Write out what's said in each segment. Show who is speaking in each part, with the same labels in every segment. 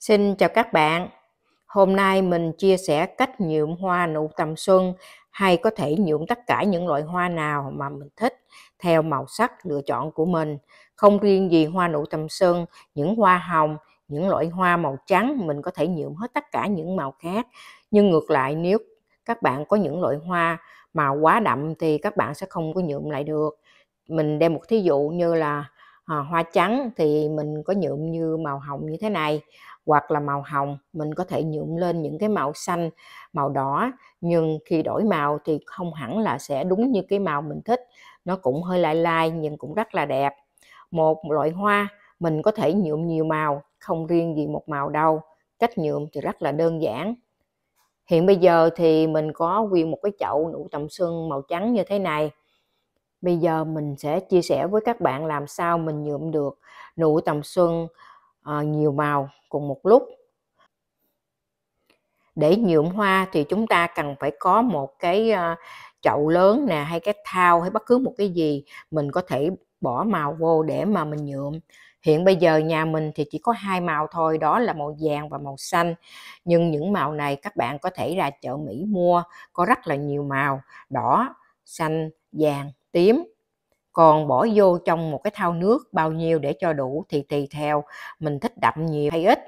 Speaker 1: Xin chào các bạn. Hôm nay mình chia sẻ cách nhuộm hoa nụ tầm xuân hay có thể nhuộm tất cả những loại hoa nào mà mình thích theo màu sắc lựa chọn của mình. Không riêng gì hoa nụ tầm xuân, những hoa hồng, những loại hoa màu trắng mình có thể nhuộm hết tất cả những màu khác. Nhưng ngược lại nếu các bạn có những loại hoa mà quá đậm thì các bạn sẽ không có nhuộm lại được. Mình đem một thí dụ như là à, hoa trắng thì mình có nhuộm như màu hồng như thế này hoặc là màu hồng mình có thể nhuộm lên những cái màu xanh màu đỏ nhưng khi đổi màu thì không hẳn là sẽ đúng như cái màu mình thích nó cũng hơi lai lai nhưng cũng rất là đẹp một loại hoa mình có thể nhuộm nhiều màu không riêng gì một màu đâu cách nhuộm thì rất là đơn giản hiện bây giờ thì mình có nguyên một cái chậu nụ tầm xuân màu trắng như thế này bây giờ mình sẽ chia sẻ với các bạn làm sao mình nhuộm được nụ tầm xuân Ờ, nhiều màu cùng một lúc để nhuộm hoa thì chúng ta cần phải có một cái ờ, chậu lớn nè hay cái thao hay bất cứ một cái gì mình có thể bỏ màu vô để mà mình nhuộm hiện bây giờ nhà mình thì chỉ có hai màu thôi đó là màu vàng và màu xanh nhưng những màu này các bạn có thể ra chợ mỹ mua có rất là nhiều màu đỏ xanh vàng tím còn bỏ vô trong một cái thau nước bao nhiêu để cho đủ thì tùy theo mình thích đậm nhiều hay ít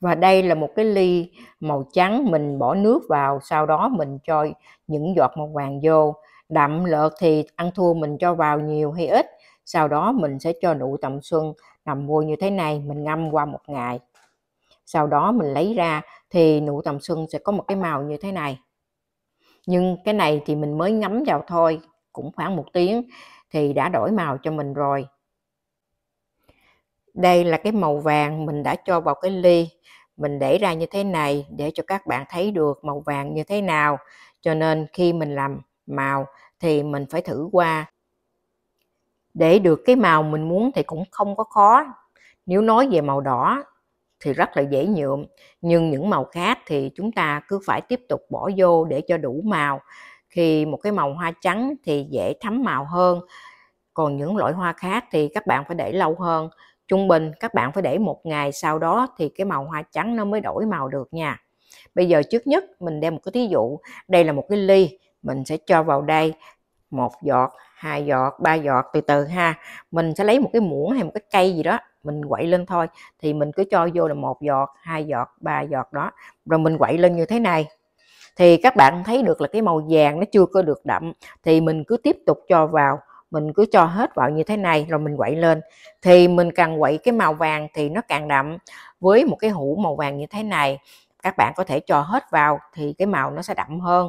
Speaker 1: và đây là một cái ly màu trắng mình bỏ nước vào sau đó mình cho những giọt màu vàng vô đậm lợt thì ăn thua mình cho vào nhiều hay ít sau đó mình sẽ cho nụ tầm xuân nằm vô như thế này mình ngâm qua một ngày sau đó mình lấy ra thì nụ tầm xuân sẽ có một cái màu như thế này nhưng cái này thì mình mới ngấm vào thôi cũng khoảng một tiếng thì đã đổi màu cho mình rồi đây là cái màu vàng mình đã cho vào cái ly mình để ra như thế này để cho các bạn thấy được màu vàng như thế nào cho nên khi mình làm màu thì mình phải thử qua để được cái màu mình muốn thì cũng không có khó nếu nói về màu đỏ thì rất là dễ nhuộm nhưng những màu khác thì chúng ta cứ phải tiếp tục bỏ vô để cho đủ màu thì một cái màu hoa trắng thì dễ thấm màu hơn còn những loại hoa khác thì các bạn phải để lâu hơn trung bình các bạn phải để một ngày sau đó thì cái màu hoa trắng nó mới đổi màu được nha bây giờ trước nhất mình đem một cái thí dụ đây là một cái ly mình sẽ cho vào đây một giọt hai giọt ba giọt từ từ ha mình sẽ lấy một cái muỗng hay một cái cây gì đó mình quậy lên thôi thì mình cứ cho vô là một giọt hai giọt ba giọt đó rồi mình quậy lên như thế này thì các bạn thấy được là cái màu vàng nó chưa có được đậm thì mình cứ tiếp tục cho vào mình cứ cho hết vào như thế này rồi mình quậy lên thì mình càng quậy cái màu vàng thì nó càng đậm với một cái hũ màu vàng như thế này các bạn có thể cho hết vào thì cái màu nó sẽ đậm hơn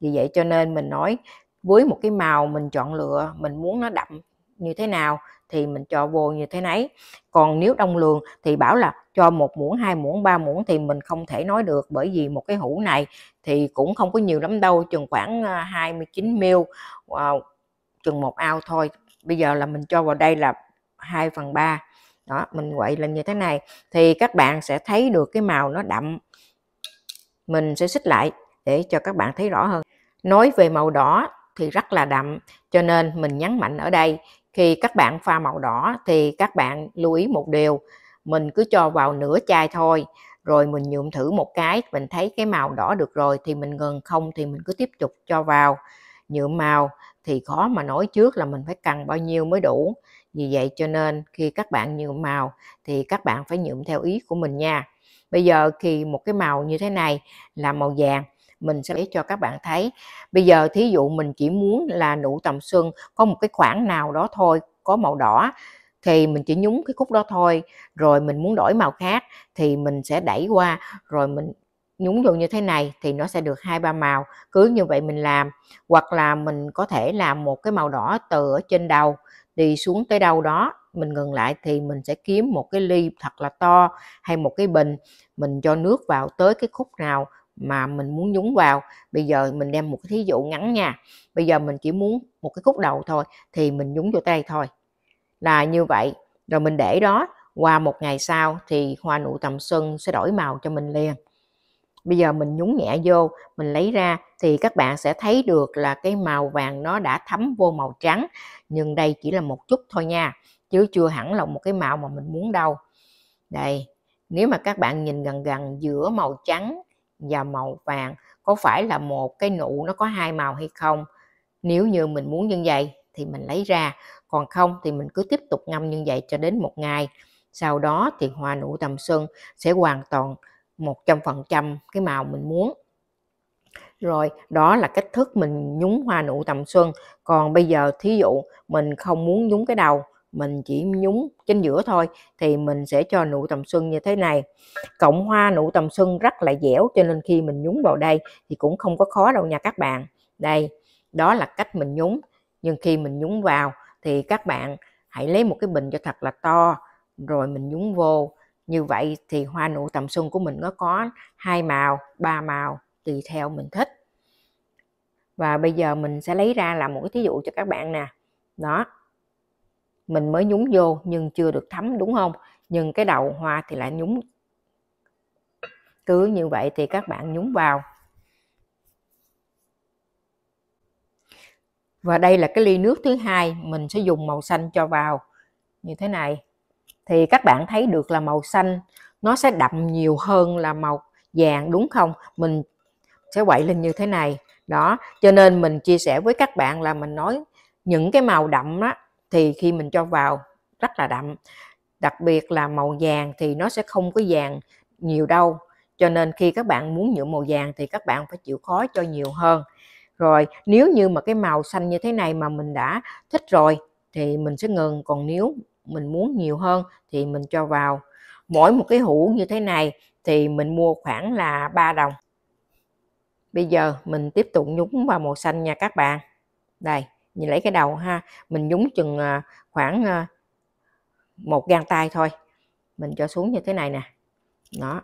Speaker 1: vì vậy cho nên mình nói với một cái màu mình chọn lựa mình muốn nó đậm như thế nào thì mình cho vô như thế nấy còn nếu đông lường thì bảo là cho một muỗng hai muỗng ba muỗng thì mình không thể nói được bởi vì một cái hũ này thì cũng không có nhiều lắm đâu chừng khoảng 29 ờ, ml wow, chừng một ao thôi bây giờ là mình cho vào đây là 2 phần 3 đó mình quậy lên như thế này thì các bạn sẽ thấy được cái màu nó đậm mình sẽ xích lại để cho các bạn thấy rõ hơn nói về màu đỏ thì rất là đậm cho nên mình nhấn mạnh ở đây khi các bạn pha màu đỏ thì các bạn lưu ý một điều mình cứ cho vào nửa chai thôi rồi mình nhuộm thử một cái mình thấy cái màu đỏ được rồi thì mình ngừng không thì mình cứ tiếp tục cho vào nhuộm màu thì khó mà nói trước là mình phải cần bao nhiêu mới đủ vì vậy cho nên khi các bạn nhuộm màu thì các bạn phải nhuộm theo ý của mình nha bây giờ khi một cái màu như thế này là màu vàng mình sẽ để cho các bạn thấy bây giờ thí dụ mình chỉ muốn là nụ tầm xuân có một cái khoảng nào đó thôi có màu đỏ thì mình chỉ nhúng cái khúc đó thôi rồi mình muốn đổi màu khác thì mình sẽ đẩy qua rồi mình nhúng vô như thế này thì nó sẽ được hai ba màu cứ như vậy mình làm hoặc là mình có thể làm một cái màu đỏ từ ở trên đầu đi xuống tới đâu đó mình ngừng lại thì mình sẽ kiếm một cái ly thật là to hay một cái bình mình cho nước vào tới cái khúc nào mà mình muốn nhúng vào bây giờ mình đem một cái thí dụ ngắn nha bây giờ mình chỉ muốn một cái khúc đầu thôi thì mình nhúng vô tay thôi là như vậy rồi mình để đó qua một ngày sau thì hoa nụ tầm xuân sẽ đổi màu cho mình liền bây giờ mình nhúng nhẹ vô mình lấy ra thì các bạn sẽ thấy được là cái màu vàng nó đã thấm vô màu trắng nhưng đây chỉ là một chút thôi nha chứ chưa hẳn là một cái màu mà mình muốn đâu đây nếu mà các bạn nhìn gần gần giữa màu trắng và màu vàng có phải là một cái nụ nó có hai màu hay không nếu như mình muốn như vậy thì mình lấy ra còn không thì mình cứ tiếp tục ngâm như vậy cho đến một ngày sau đó thì hoa nụ tầm xuân sẽ hoàn toàn 100% cái màu mình muốn rồi đó là cách thức mình nhúng hoa nụ tầm xuân còn bây giờ thí dụ mình không muốn nhúng cái đầu mình chỉ nhúng trên giữa thôi thì mình sẽ cho nụ tầm xuân như thế này cộng hoa nụ tầm xuân rất là dẻo cho nên khi mình nhúng vào đây thì cũng không có khó đâu nha các bạn đây đó là cách mình nhúng nhưng khi mình nhúng vào thì các bạn hãy lấy một cái bình cho thật là to rồi mình nhúng vô như vậy thì hoa nụ tầm xuân của mình nó có hai màu ba màu tùy theo mình thích và bây giờ mình sẽ lấy ra làm một cái thí dụ cho các bạn nè đó mình mới nhúng vô nhưng chưa được thấm đúng không nhưng cái đầu hoa thì lại nhúng cứ như vậy thì các bạn nhúng vào và đây là cái ly nước thứ hai mình sẽ dùng màu xanh cho vào như thế này thì các bạn thấy được là màu xanh nó sẽ đậm nhiều hơn là màu vàng đúng không mình sẽ quậy lên như thế này đó cho nên mình chia sẻ với các bạn là mình nói những cái màu đậm đó thì khi mình cho vào rất là đậm đặc biệt là màu vàng thì nó sẽ không có vàng nhiều đâu cho nên khi các bạn muốn nhuộm màu vàng thì các bạn phải chịu khó cho nhiều hơn rồi nếu như mà cái màu xanh như thế này mà mình đã thích rồi thì mình sẽ ngừng còn nếu mình muốn nhiều hơn thì mình cho vào mỗi một cái hũ như thế này thì mình mua khoảng là 3 đồng bây giờ mình tiếp tục nhúng vào màu xanh nha các bạn đây nhìn lấy cái đầu ha mình nhúng chừng à, khoảng à, một gang tay thôi mình cho xuống như thế này nè đó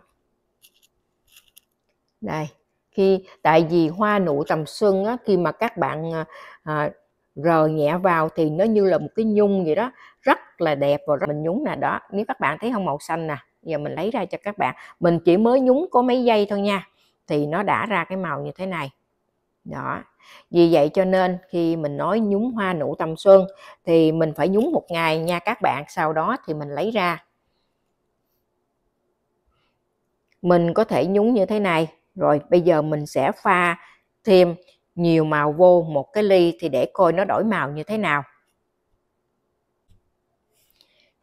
Speaker 1: đây khi tại vì hoa nụ tầm xuân á, khi mà các bạn à, à, rờ nhẹ vào thì nó như là một cái nhung vậy đó rất là đẹp và rất... mình nhúng nè đó nếu các bạn thấy không màu xanh nè giờ mình lấy ra cho các bạn mình chỉ mới nhúng có mấy giây thôi nha thì nó đã ra cái màu như thế này đó vì vậy cho nên khi mình nói nhúng hoa nụ tầm xuân thì mình phải nhúng một ngày nha các bạn sau đó thì mình lấy ra mình có thể nhúng như thế này rồi bây giờ mình sẽ pha thêm nhiều màu vô một cái ly thì để coi nó đổi màu như thế nào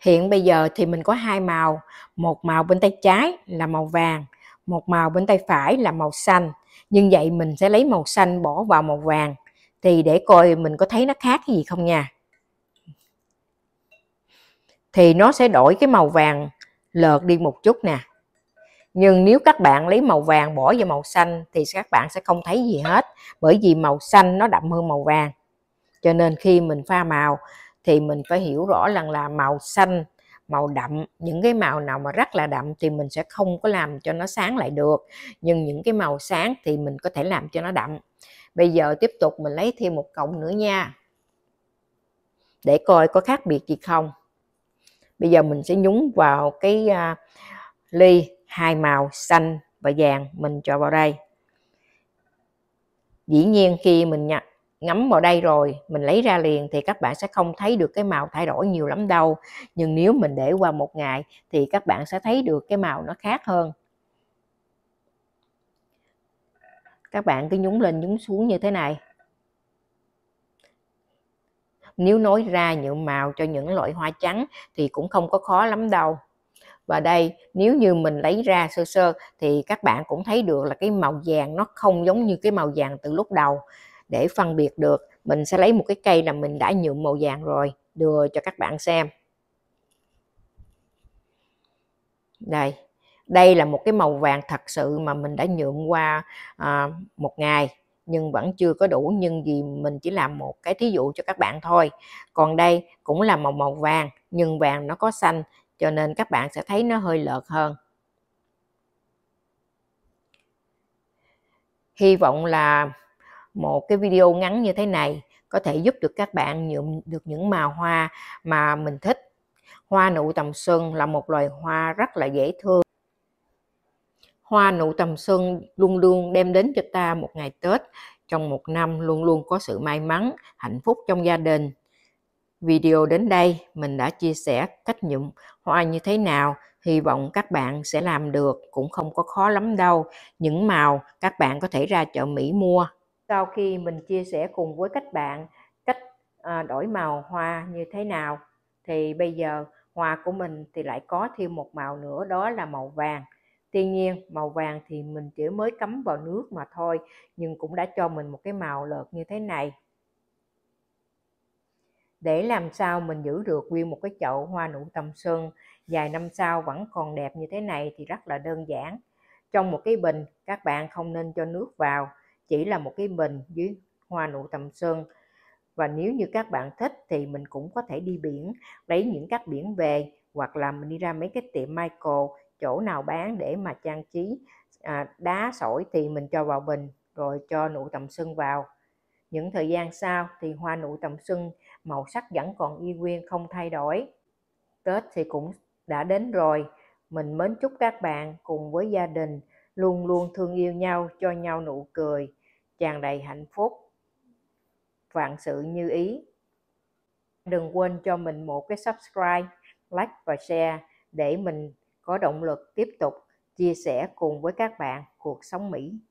Speaker 1: hiện bây giờ thì mình có hai màu một màu bên tay trái là màu vàng một màu bên tay phải là màu xanh nhưng vậy mình sẽ lấy màu xanh bỏ vào màu vàng thì để coi mình có thấy nó khác cái gì không nha thì nó sẽ đổi cái màu vàng lợt đi một chút nè nhưng nếu các bạn lấy màu vàng bỏ vào màu xanh thì các bạn sẽ không thấy gì hết bởi vì màu xanh nó đậm hơn màu vàng cho nên khi mình pha màu thì mình phải hiểu rõ rằng là màu xanh màu đậm những cái màu nào mà rất là đậm thì mình sẽ không có làm cho nó sáng lại được nhưng những cái màu sáng thì mình có thể làm cho nó đậm bây giờ tiếp tục mình lấy thêm một cọng nữa nha để coi có khác biệt gì không bây giờ mình sẽ nhúng vào cái uh, ly hai màu xanh và vàng mình cho vào đây dĩ nhiên khi mình nhặt ngắm vào đây rồi mình lấy ra liền thì các bạn sẽ không thấy được cái màu thay đổi nhiều lắm đâu nhưng nếu mình để qua một ngày thì các bạn sẽ thấy được cái màu nó khác hơn các bạn cứ nhúng lên nhúng xuống như thế này nếu nối ra những màu cho những loại hoa trắng thì cũng không có khó lắm đâu và đây nếu như mình lấy ra sơ sơ thì các bạn cũng thấy được là cái màu vàng nó không giống như cái màu vàng từ lúc đầu để phân biệt được mình sẽ lấy một cái cây là mình đã nhuộm màu vàng rồi đưa cho các bạn xem đây đây là một cái màu vàng thật sự mà mình đã nhuộm qua à, một ngày nhưng vẫn chưa có đủ nhưng vì mình chỉ làm một cái thí dụ cho các bạn thôi còn đây cũng là màu màu vàng nhưng vàng nó có xanh cho nên các bạn sẽ thấy nó hơi lợt hơn hy vọng là một cái video ngắn như thế này có thể giúp được các bạn nhuộm được những màu hoa mà mình thích hoa nụ tầm xuân là một loài hoa rất là dễ thương hoa nụ tầm xuân luôn luôn đem đến cho ta một ngày tết trong một năm luôn luôn có sự may mắn hạnh phúc trong gia đình Video đến đây mình đã chia sẻ cách nhuộm hoa như thế nào, hy vọng các bạn sẽ làm được, cũng không có khó lắm đâu. Những màu các bạn có thể ra chợ Mỹ mua. Sau khi mình chia sẻ cùng với các bạn cách à, đổi màu hoa như thế nào, thì bây giờ hoa của mình thì lại có thêm một màu nữa đó là màu vàng. Tuy nhiên màu vàng thì mình chỉ mới cắm vào nước mà thôi nhưng cũng đã cho mình một cái màu lợt như thế này để làm sao mình giữ được nguyên một cái chậu hoa nụ tầm sơn vài năm sau vẫn còn đẹp như thế này thì rất là đơn giản trong một cái bình các bạn không nên cho nước vào chỉ là một cái bình dưới hoa nụ tầm sơn và nếu như các bạn thích thì mình cũng có thể đi biển lấy những các biển về hoặc là mình đi ra mấy cái tiệm Michael chỗ nào bán để mà trang trí à, đá sỏi thì mình cho vào bình rồi cho nụ tầm xuân vào những thời gian sau thì hoa nụ tầm xuân màu sắc vẫn còn y nguyên không thay đổi. Tết thì cũng đã đến rồi, mình mến chúc các bạn cùng với gia đình luôn luôn thương yêu nhau, cho nhau nụ cười, tràn đầy hạnh phúc, vạn sự như ý. Đừng quên cho mình một cái subscribe, like và share để mình có động lực tiếp tục chia sẻ cùng với các bạn cuộc sống Mỹ